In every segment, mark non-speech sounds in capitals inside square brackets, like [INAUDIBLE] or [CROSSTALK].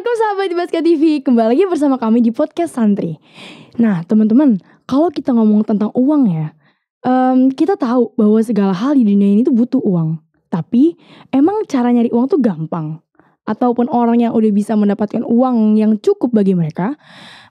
Assalamualaikum sahabat Basket TV, kembali lagi bersama kami di podcast Santri. Nah teman-teman, kalau kita ngomong tentang uang ya, um, kita tahu bahwa segala hal di dunia ini tuh butuh uang. Tapi emang cara nyari uang tuh gampang. Ataupun orang yang udah bisa mendapatkan uang yang cukup bagi mereka,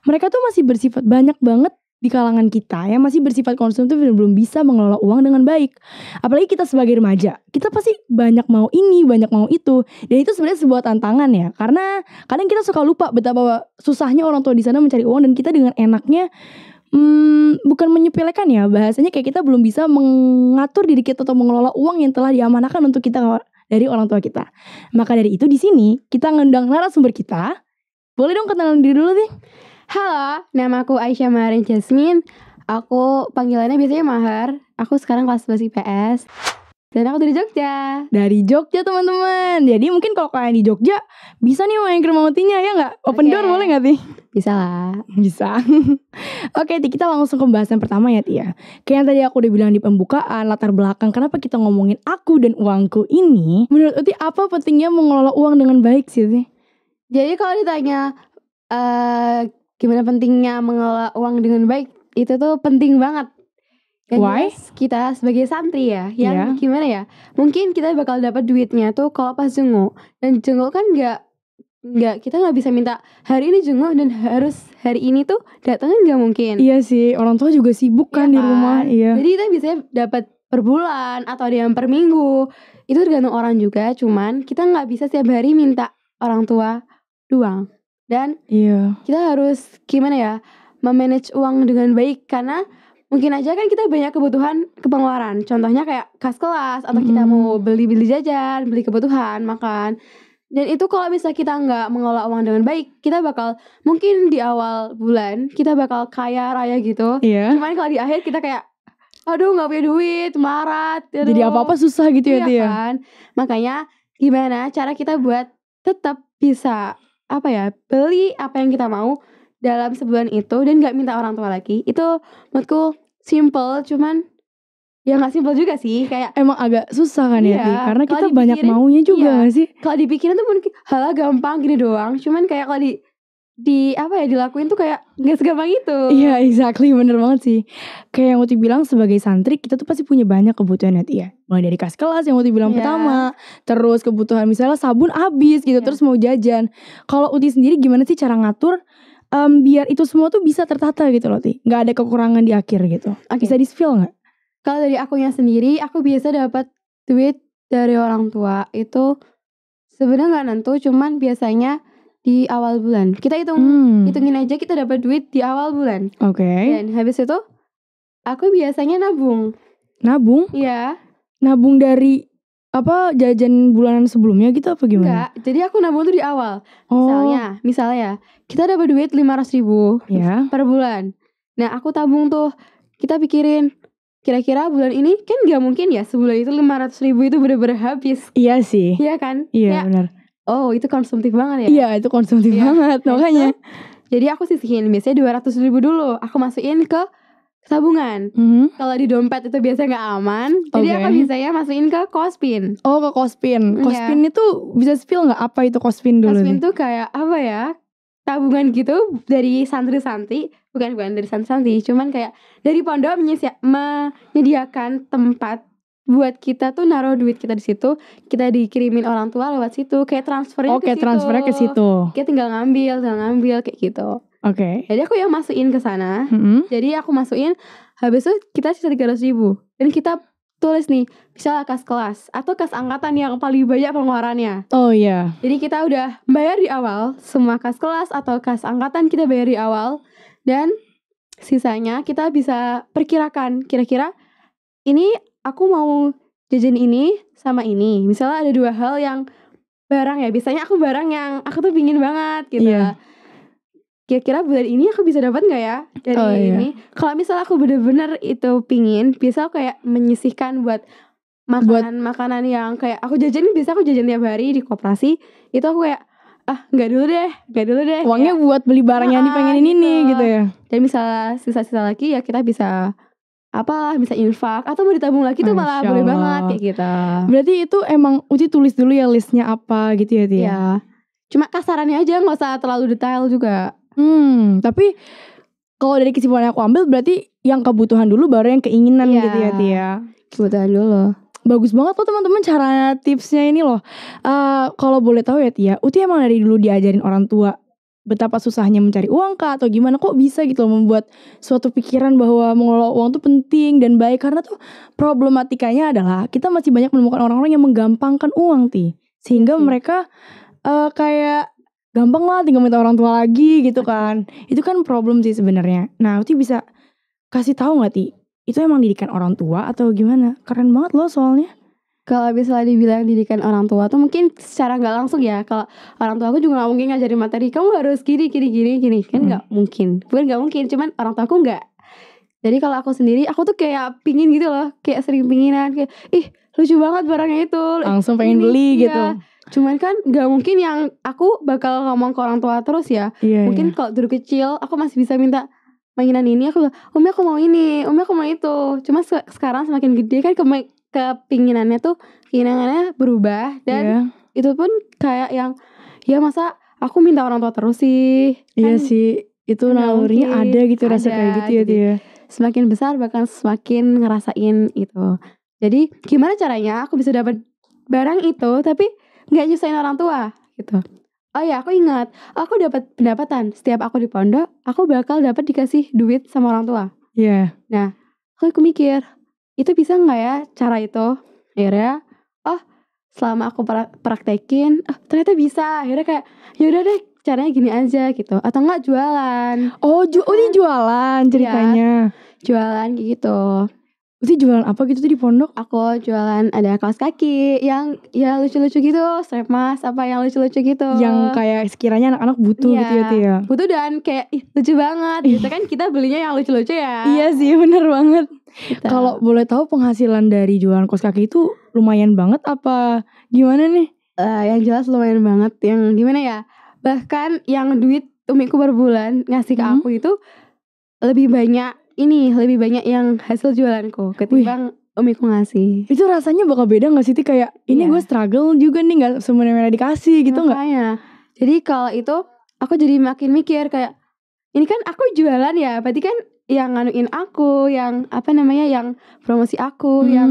mereka tuh masih bersifat banyak banget di kalangan kita yang masih bersifat konsumtif dan belum bisa mengelola uang dengan baik. Apalagi kita sebagai remaja, kita pasti banyak mau ini, banyak mau itu. Dan itu sebenarnya sebuah tantangan ya, karena kadang kita suka lupa betapa susahnya orang tua di sana mencari uang dan kita dengan enaknya hmm, bukan menyepelekan ya bahasanya kayak kita belum bisa mengatur diri kita atau mengelola uang yang telah diamanahkan untuk kita dari orang tua kita. Maka dari itu di sini kita ngundang narasumber kita. Boleh dong kenalan diri dulu nih. Halo, nama aku Aisyah Maharin Jasmine. Aku panggilannya biasanya Mahar. Aku sekarang kelas 11 IPS. Dan aku dari Jogja. Dari Jogja teman-teman. Jadi mungkin kalau kalian di Jogja bisa nih main ke rumah mutinya ya nggak? Open okay. door boleh nggak sih? Bisa lah. Bisa. [LAUGHS] Oke, okay, kita langsung ke pembahasan pertama ya Tia. Ya. Kayak yang tadi aku udah bilang di pembukaan latar belakang kenapa kita ngomongin aku dan uangku ini. Menurut Uti apa pentingnya mengelola uang dengan baik sih? Tia? Jadi kalau ditanya uh, gimana pentingnya mengelola uang dengan baik itu tuh penting banget. Kan Why? kita sebagai santri ya, yang yeah. gimana ya? Mungkin kita bakal dapat duitnya tuh kalau pas jenguk. Dan jenguk kan nggak nggak kita nggak bisa minta hari ini jenguk dan harus hari ini tuh datangnya nggak mungkin iya sih orang tua juga sibuk kan iya di rumah kan? iya jadi kita bisa dapat per bulan atau ada yang per minggu itu tergantung orang juga cuman kita nggak bisa setiap hari minta orang tua doang dan iya. kita harus gimana ya memanage uang dengan baik karena mungkin aja kan kita banyak kebutuhan kepengeluaran contohnya kayak kas kelas atau mm. kita mau beli beli jajan beli kebutuhan makan dan itu kalau misal kita nggak mengelola uang dengan baik kita bakal mungkin di awal bulan kita bakal kaya raya gitu iya. cuman kalau di akhir kita kayak aduh nggak punya duit marat aduh. jadi apa apa susah gitu ya iya kan makanya gimana cara kita buat tetap bisa apa ya beli apa yang kita mau dalam sebulan itu dan nggak minta orang tua lagi itu menurutku simple cuman ya nggak simple juga sih kayak emang agak susah kan ya, iya, ya sih karena kita banyak maunya juga iya, sih kalau dipikirin tuh mungkin hal gampang gini doang cuman kayak kalau di di apa ya dilakuin tuh kayak nggak segampang itu. Iya, yeah, exactly, bener banget sih. Kayak yang Uti bilang sebagai santri kita tuh pasti punya banyak kebutuhan ya, Mulai dari kas kelas yang Uti bilang yeah. pertama, terus kebutuhan misalnya sabun habis gitu, yeah. terus mau jajan. Kalau Uti sendiri gimana sih cara ngatur um, biar itu semua tuh bisa tertata gitu loh, Ti? Nggak ada kekurangan di akhir gitu. Okay. Bisa di spill nggak? Kalau dari akunya sendiri, aku biasa dapat duit dari orang tua itu sebenarnya nggak nentu, cuman biasanya di awal bulan. Kita hitung hmm. hitungin aja kita dapat duit di awal bulan. Oke. Okay. Dan habis itu aku biasanya nabung. Nabung? Iya. Nabung dari apa jajan bulanan sebelumnya gitu apa gimana? Enggak, jadi aku nabung tuh di awal. Oh. Misalnya, misalnya kita dapat duit lima ratus ribu ya. per bulan. Nah aku tabung tuh, kita pikirin kira-kira bulan ini kan gak mungkin ya sebulan itu lima ratus ribu itu bener-bener habis. Iya sih. Iya kan? Iya ya, benar Oh itu konsumtif banget ya? Iya itu konsumtif iya. banget makanya. jadi aku sisihin biasanya dua ratus ribu dulu. Aku masukin ke tabungan. Mm -hmm. Kalau di dompet itu biasanya nggak aman. Okay. Jadi aku biasanya masukin ke kospin. Oh ke kospin. Kospin iya. yeah. itu bisa spill nggak apa itu kospin dulu? Kospin tuh kayak apa ya? Tabungan gitu dari santri-santri bukan bukan dari santri-santri, cuman kayak dari pondok menyediakan tempat buat kita tuh naruh duit kita di situ, kita dikirimin orang tua lewat situ, kayak transfernya okay, ke kayak situ. transfernya ke situ. Kita tinggal ngambil, tinggal ngambil kayak gitu. Oke. Okay. Jadi aku yang masukin ke sana. Mm -hmm. Jadi aku masukin habis itu kita sisa ratus ribu dan kita tulis nih, misalnya kas kelas atau kas angkatan yang paling banyak pengeluarannya. Oh iya. Yeah. Jadi kita udah bayar di awal semua kas kelas atau kas angkatan kita bayar di awal dan sisanya kita bisa perkirakan kira-kira ini aku mau jajan ini sama ini misalnya ada dua hal yang barang ya biasanya aku barang yang aku tuh pingin banget gitu yeah. Iya. kira-kira bulan ini aku bisa dapat nggak ya dari oh, iya. ini kalau misalnya aku bener-bener itu pingin biasa aku kayak menyisihkan buat makanan buat... makanan yang kayak aku jajan bisa aku jajan tiap hari di koperasi itu aku kayak ah nggak dulu deh nggak dulu deh uangnya ya. buat beli barang yang dipengen ini gitu. nih gitu ya dan misalnya sisa-sisa lagi ya kita bisa apalah bisa infak atau mau ditabung lagi tuh malah boleh banget kayak gitu. Berarti itu emang uji tulis dulu ya listnya apa gitu ya Tia. Ya? Iya. Cuma kasarannya aja nggak usah terlalu detail juga. Hmm, tapi kalau dari kesimpulan yang aku ambil berarti yang kebutuhan dulu baru yang keinginan ya. gitu ya Tia. Ya? Kebutuhan dulu. Bagus banget loh teman-teman cara tipsnya ini loh. Uh, kalau boleh tahu ya Tia, ya, Uti emang dari dulu diajarin orang tua betapa susahnya mencari uang kak atau gimana kok bisa gitu loh membuat suatu pikiran bahwa mengelola uang tuh penting dan baik karena tuh problematikanya adalah kita masih banyak menemukan orang-orang yang menggampangkan uang ti sehingga hmm. mereka uh, kayak gampang lah tinggal minta orang tua lagi gitu kan itu kan problem sih sebenarnya nah ti bisa kasih tahu nggak ti itu emang didikan orang tua atau gimana keren banget loh soalnya kalau misalnya dibilang didikan orang tua tuh mungkin secara nggak langsung ya kalau orang tua aku juga nggak mungkin ngajarin materi kamu harus gini gini gini gini kan nggak hmm. mungkin bukan nggak mungkin cuman orang tua aku nggak jadi kalau aku sendiri aku tuh kayak pingin gitu loh kayak sering pinginan kayak ih lucu banget barangnya itu langsung pengen ini, beli ya. gitu cuman kan nggak mungkin yang aku bakal ngomong ke orang tua terus ya yeah, mungkin yeah. kalau dulu kecil aku masih bisa minta mainan ini aku umi aku mau ini umi aku mau itu cuma se sekarang semakin gede kan ke kepinginannya tuh keinginannya berubah dan yeah. itu pun kayak yang ya masa aku minta orang tua terus sih iya kan, sih itu ya nalurinya ada gitu ada, rasa kayak gitu ya dia gitu. semakin besar bahkan semakin ngerasain itu jadi gimana caranya aku bisa dapat barang itu tapi nggak nyusahin orang tua gitu oh ya aku ingat aku dapat pendapatan setiap aku di pondok aku bakal dapat dikasih duit sama orang tua iya yeah. nah aku mikir itu bisa nggak ya cara itu akhirnya oh selama aku praktekin oh, ternyata bisa akhirnya kayak yaudah deh caranya gini aja gitu atau nggak jualan oh ju oh ini iya. jualan ceritanya ya, jualan gitu Berarti jualan apa gitu tuh di pondok? Aku jualan ada kaos kaki yang ya lucu-lucu gitu, strap mas apa yang lucu-lucu gitu. Yang kayak sekiranya anak-anak butuh yeah. gitu ya, ya, Butuh dan kayak lucu banget gitu kan kita belinya yang lucu-lucu ya. Iya sih, bener banget. Gitu. Kalau boleh tahu penghasilan dari jualan kos kaki itu lumayan banget apa gimana nih? Uh, yang jelas lumayan banget. Yang gimana ya? Bahkan yang duit umiku per bulan ngasih ke hmm. aku itu lebih banyak ini lebih banyak yang hasil jualanku ketimbang Wih. umiku ngasih itu rasanya bakal beda gak sih kayak ini yeah. gue struggle juga nih nggak semuanya dikasih gitu nggak jadi kalau itu aku jadi makin mikir kayak ini kan aku jualan ya berarti kan yang nganuin aku, yang apa namanya, yang promosi aku, hmm. yang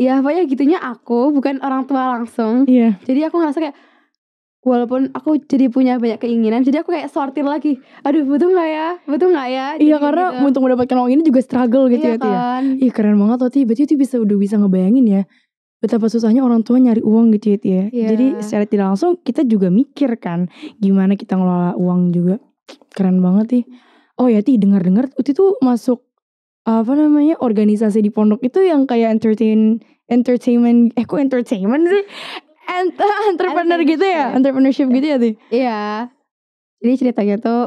ya pokoknya gitunya aku, bukan orang tua langsung. Iya. Yeah. Jadi aku ngerasa kayak walaupun aku jadi punya banyak keinginan jadi aku kayak sortir lagi aduh butuh nggak ya butuh nggak ya jadi iya karena gitu. untuk mendapatkan uang ini juga struggle gitu iya ya kan? iya keren banget Toti berarti itu bisa udah bisa ngebayangin ya betapa susahnya orang tua nyari uang gitu ya yeah. jadi secara tidak langsung kita juga mikir kan gimana kita ngelola uang juga keren banget sih oh ya ti dengar-dengar Uti tuh masuk apa namanya organisasi di pondok itu yang kayak entertain entertainment eh kok entertainment sih Ent [LAUGHS] entrepreneur gitu ya iya. entrepreneurship gitu ya ti iya jadi ceritanya tuh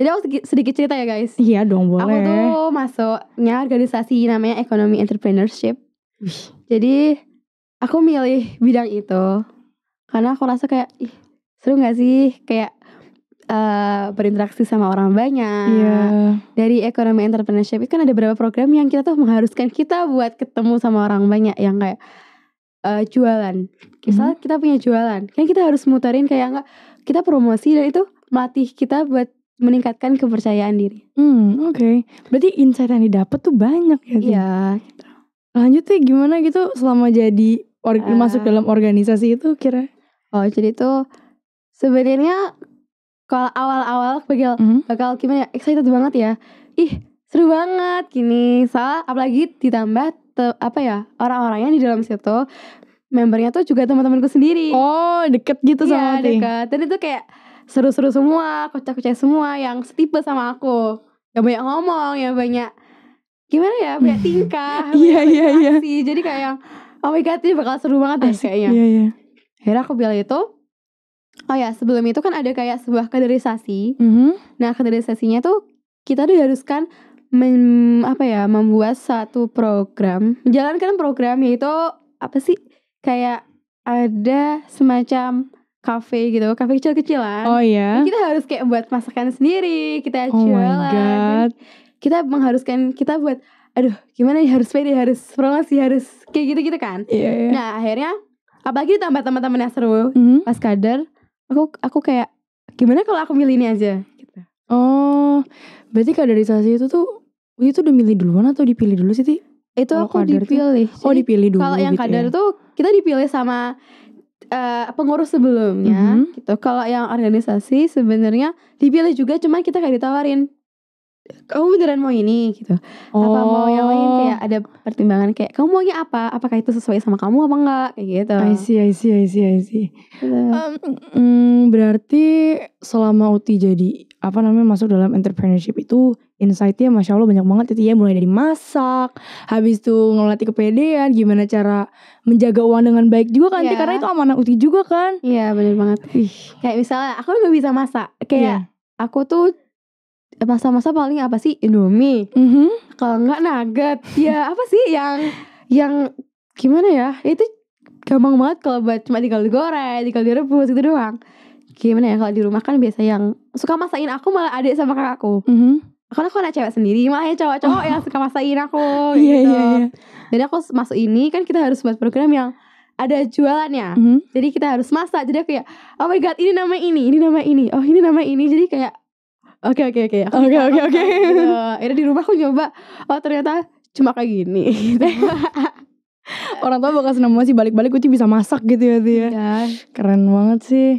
jadi aku sedikit cerita ya guys iya dong boleh aku tuh masuknya organisasi namanya ekonomi entrepreneurship jadi aku milih bidang itu karena aku rasa kayak ih seru gak sih kayak Eh, berinteraksi sama orang banyak. Yeah. Dari ekonomi entrepreneurship itu kan ada beberapa program yang kita tuh mengharuskan kita buat ketemu sama orang banyak yang kayak uh, jualan. Mhm. Misal hmm. kita punya jualan, kan kita harus muterin kayak enggak kita promosi dan itu melatih kita buat meningkatkan kepercayaan diri. Hmm, oke. Okay. Berarti insight yang didapat tuh banyak ya. Iya, lanjut sih gimana gitu selama jadi uh, masuk eh. dalam organisasi itu kira? Oh, jadi tuh sebenarnya kalau awal-awal bakal mm-hmm. bakal gimana ya excited banget ya ih seru banget gini soal apalagi ditambah te, apa ya orang-orangnya di dalam situ membernya tuh juga teman-temanku sendiri oh deket gitu iya, sama deket dan itu kayak seru-seru semua kocak-kocak semua yang setipe sama aku yang banyak ngomong yang banyak gimana ya banyak [LAUGHS] tingkah iya iya iya jadi kayak oh my god ini bakal seru banget deh kayaknya iya iya akhirnya aku bilang itu Oh ya, sebelum itu kan ada kayak sebuah kaderisasi. Mm -hmm. Nah, kaderisasinya tuh kita diharuskan mem, apa ya, membuat satu program, menjalankan program yaitu apa sih? Kayak ada semacam kafe gitu, kafe kecil-kecilan. Oh ya. Nah, kita harus kayak buat masakan sendiri, kita oh jualan. Kita mengharuskan kita buat aduh, gimana ya harus pede, harus promosi, harus kayak gitu-gitu kan. yeah, yeah. Nah, akhirnya apalagi ditambah teman-teman yang seru mm -hmm. pas kader aku aku kayak gimana kalau aku milih ini aja gitu. oh berarti kaderisasi itu tuh itu udah milih duluan atau dipilih dulu sih itu oh, aku dipilih tuh, oh dipilih dulu kalau yang gitu kader ya. tuh kita dipilih sama uh, pengurus sebelumnya mm -hmm. gitu kalau yang organisasi sebenarnya dipilih juga cuman kita kayak ditawarin kamu beneran mau ini gitu oh. apa mau yang lain oh. kayak ada pertimbangan kayak kamu maunya apa apakah itu sesuai sama kamu apa enggak kayak gitu I see I see I see I see um, mm, berarti selama Uti jadi apa namanya masuk dalam entrepreneurship itu insightnya masya Allah banyak banget itu ya mulai dari masak habis itu ngelatih kepedean gimana cara menjaga uang dengan baik juga kan yeah. karena itu amanah Uti juga kan iya yeah, bener banget Ih. kayak misalnya aku nggak bisa masak kayak yeah. aku tuh Eh, masa-masa paling apa sih Indomie mm -hmm. kalau nggak nugget [LAUGHS] ya apa sih yang yang gimana ya itu gampang banget kalau buat cuma tinggal digoreng tinggal direbus gitu doang gimana ya kalau di rumah kan biasa yang suka masakin aku malah adik sama kakakku mm -hmm. karena aku anak cewek sendiri malah ya cowok-cowok oh. yang suka masakin aku [LAUGHS] gitu yeah, yeah, yeah. jadi aku masuk ini kan kita harus buat program yang ada jualannya. Mm -hmm. Jadi kita harus masak. Jadi aku ya, oh my god, ini nama ini, ini nama ini, oh ini nama ini. Jadi kayak Oke oke oke. Oke oke oke. Gitu. Akhirnya [LAUGHS] di rumah aku coba. Oh ternyata cuma kayak gini. Gitu. [LAUGHS] Orang tua bakal seneng banget sih balik-balik Uci bisa masak gitu ya Tia. Iya. Keren banget sih.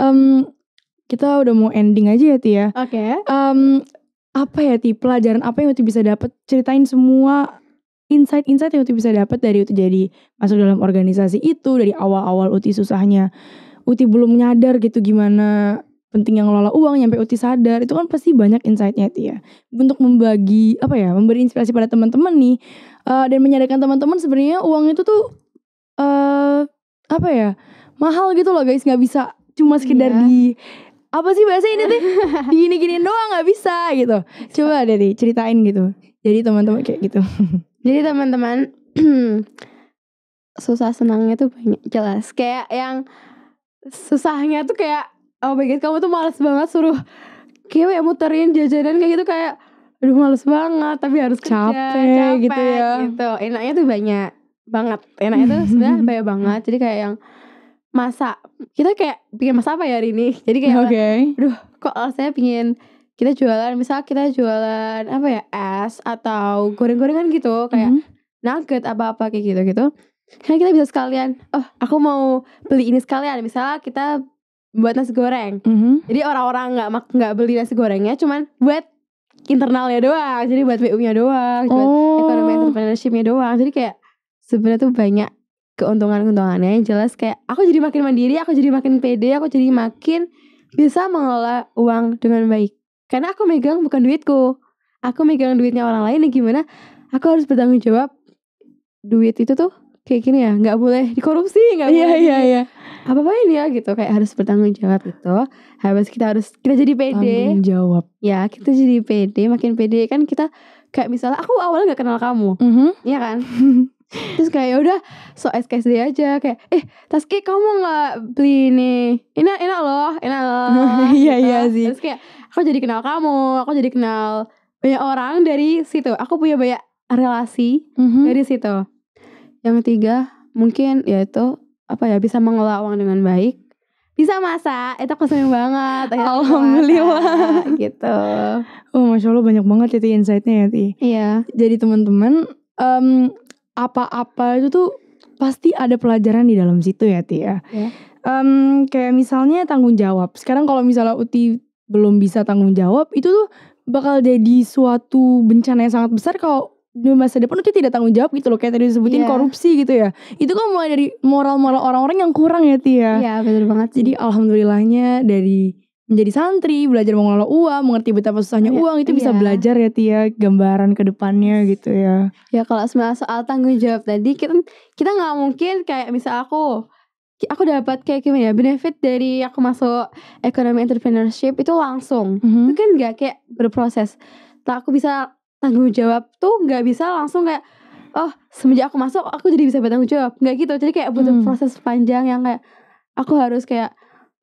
Um, kita udah mau ending aja ya Tia. Oke. Okay. Um, apa ya Ti pelajaran apa yang Uti bisa dapat? Ceritain semua insight-insight yang Uti bisa dapat dari Uti jadi masuk dalam organisasi itu dari awal-awal Uti susahnya. Uti belum nyadar gitu gimana penting yang ngelola uang nyampe uti sadar itu kan pasti banyak insightnya itu ya untuk membagi apa ya memberi inspirasi pada teman-teman nih uh, dan menyadarkan teman-teman sebenarnya uang itu tuh uh, apa ya mahal gitu loh guys nggak bisa cuma sekedar yeah. di apa sih bahasa ini tuh [LAUGHS] di gini doang nggak bisa gitu coba deh nih, ceritain gitu jadi teman-teman kayak gitu [LAUGHS] jadi teman-teman [CLEARS THROAT] susah senangnya tuh banyak jelas kayak yang susahnya tuh kayak oh my god kamu tuh males banget suruh kayak muterin jajanan kayak gitu kayak aduh males banget tapi harus capek, kerja, capek gitu ya gitu enaknya tuh banyak banget enaknya tuh [LAUGHS] sebenarnya banyak banget jadi kayak yang masa kita kayak bikin masa apa ya hari ini jadi kayak okay. aduh kok eh, saya pingin kita jualan misal kita jualan apa ya es atau goreng-gorengan gitu kayak mm -hmm. nugget apa apa kayak gitu gitu kan kita bisa sekalian oh aku mau beli ini sekalian misalnya kita buat nasi goreng. Mm -hmm. Jadi orang-orang nggak -orang nggak beli nasi gorengnya, cuman buat internalnya doang. Jadi buat BU-nya doang, oh. buat ekonomi entrepreneurship-nya doang. Jadi kayak sebenarnya tuh banyak keuntungan-keuntungannya yang jelas kayak aku jadi makin mandiri, aku jadi makin pede, aku jadi makin bisa mengelola uang dengan baik. Karena aku megang bukan duitku. Aku megang duitnya orang lain ya gimana aku harus bertanggung jawab duit itu tuh kayak gini ya nggak boleh dikorupsi nggak yeah, iya, yeah, yeah. apa apa ini ya gitu kayak harus bertanggung jawab gitu harus kita harus kita jadi pede tanggung jawab ya kita jadi pede makin pede kan kita kayak misalnya aku awalnya nggak kenal kamu mm -hmm. iya kan [LAUGHS] terus kayak ya udah so SKSD aja kayak eh Taski kamu nggak beli ini enak enak loh enak loh [LAUGHS] iya gitu. iya sih terus kayak aku jadi kenal kamu aku jadi kenal banyak orang dari situ aku punya banyak relasi mm -hmm. dari situ yang ketiga, mungkin yaitu apa ya bisa mengelola uang dengan baik bisa masa itu aku seneng banget alhamdulillah gitu oh masya allah banyak banget ya insightnya ya ti iya jadi teman-teman apa apa-apa itu tuh pasti ada pelajaran di dalam situ ya ti ya yeah. Iya. um, kayak misalnya tanggung jawab sekarang kalau misalnya uti belum bisa tanggung jawab itu tuh bakal jadi suatu bencana yang sangat besar kalau di masa depan itu tidak tanggung jawab gitu loh kayak tadi disebutin yeah. korupsi gitu ya itu kan mulai dari moral moral orang-orang yang kurang ya Tia ya yeah, betul banget jadi alhamdulillahnya dari menjadi santri belajar mengelola uang mengerti betapa susahnya yeah. uang itu yeah. bisa iya. belajar ya Tia gambaran kedepannya gitu ya ya kalau soal, soal tanggung jawab tadi kita kita nggak mungkin kayak misal aku aku dapat kayak gimana ya benefit dari aku masuk ekonomi entrepreneurship itu langsung mm -hmm. itu kan nggak kayak berproses tak nah, aku bisa tanggung jawab tuh nggak bisa langsung kayak oh semenjak aku masuk aku jadi bisa bertanggung jawab nggak gitu jadi kayak butuh hmm. proses panjang yang kayak aku harus kayak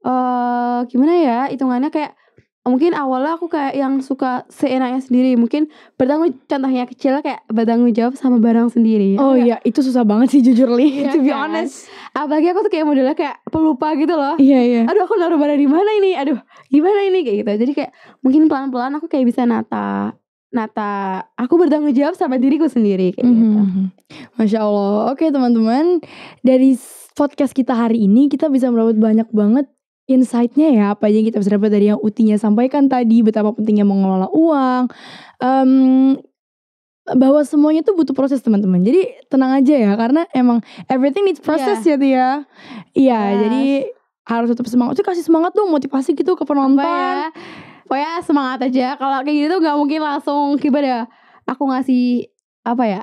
uh, gimana ya hitungannya kayak mungkin awalnya aku kayak yang suka seenaknya sendiri mungkin bertanggung contohnya kecil kayak bertanggung jawab sama barang sendiri ya oh iya itu susah banget sih jujur li yeah, [LAUGHS] to be kan? honest apalagi aku tuh kayak modelnya kayak pelupa gitu loh iya iya aduh aku naruh barang di mana ini aduh gimana ini kayak gitu jadi kayak mungkin pelan pelan aku kayak bisa nata nata aku bertanggung jawab sama diriku sendiri kayak mm -hmm. gitu. Mhm. Masya Allah. Oke teman-teman dari podcast kita hari ini kita bisa merawat banyak banget insightnya ya apa aja yang kita bisa dapat dari yang Utinya sampaikan tadi betapa pentingnya mengelola uang um, bahwa semuanya tuh butuh proses teman-teman jadi tenang aja ya karena emang everything needs iya. process yeah. ya Tia iya yeah, yes. jadi harus tetap semangat tuh kasih semangat dong motivasi gitu ke penonton ya? pokoknya semangat aja kalau kayak gitu nggak mungkin langsung ya. aku ngasih apa ya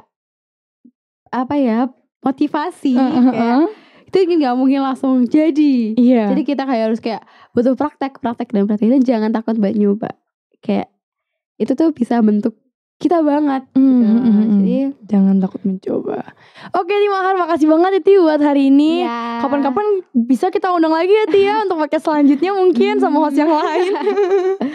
apa ya motivasi uh, uh, kayak, uh. itu nggak mungkin langsung jadi yeah. jadi kita kayak harus kayak butuh praktek praktek dan praktek dan jangan takut buat nyoba kayak itu tuh bisa bentuk kita banget mm -hmm. gitu jangan takut mencoba. Oke terima Mahar, makasih banget ya Ti buat hari ini. Yeah. Kapan-kapan bisa kita undang lagi ya Ti [LAUGHS] untuk pakai selanjutnya mungkin sama host yang hmm. lain. [LAUGHS] Oke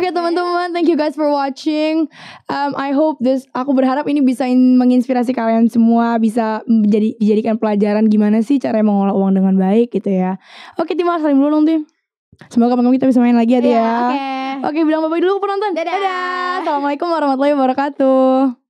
okay, teman-teman, thank you guys for watching. Um, I hope this, aku berharap ini bisa menginspirasi kalian semua bisa menjadi dijadikan pelajaran gimana sih cara mengolah uang dengan baik gitu ya. Oke okay, terima Mahar, dulu dong Ti. Semoga kapan-kapan kita bisa main lagi ya Ti yeah, Oke, okay. okay, bilang bye-bye dulu penonton. Dadah. Dadah. Assalamualaikum warahmatullahi wabarakatuh.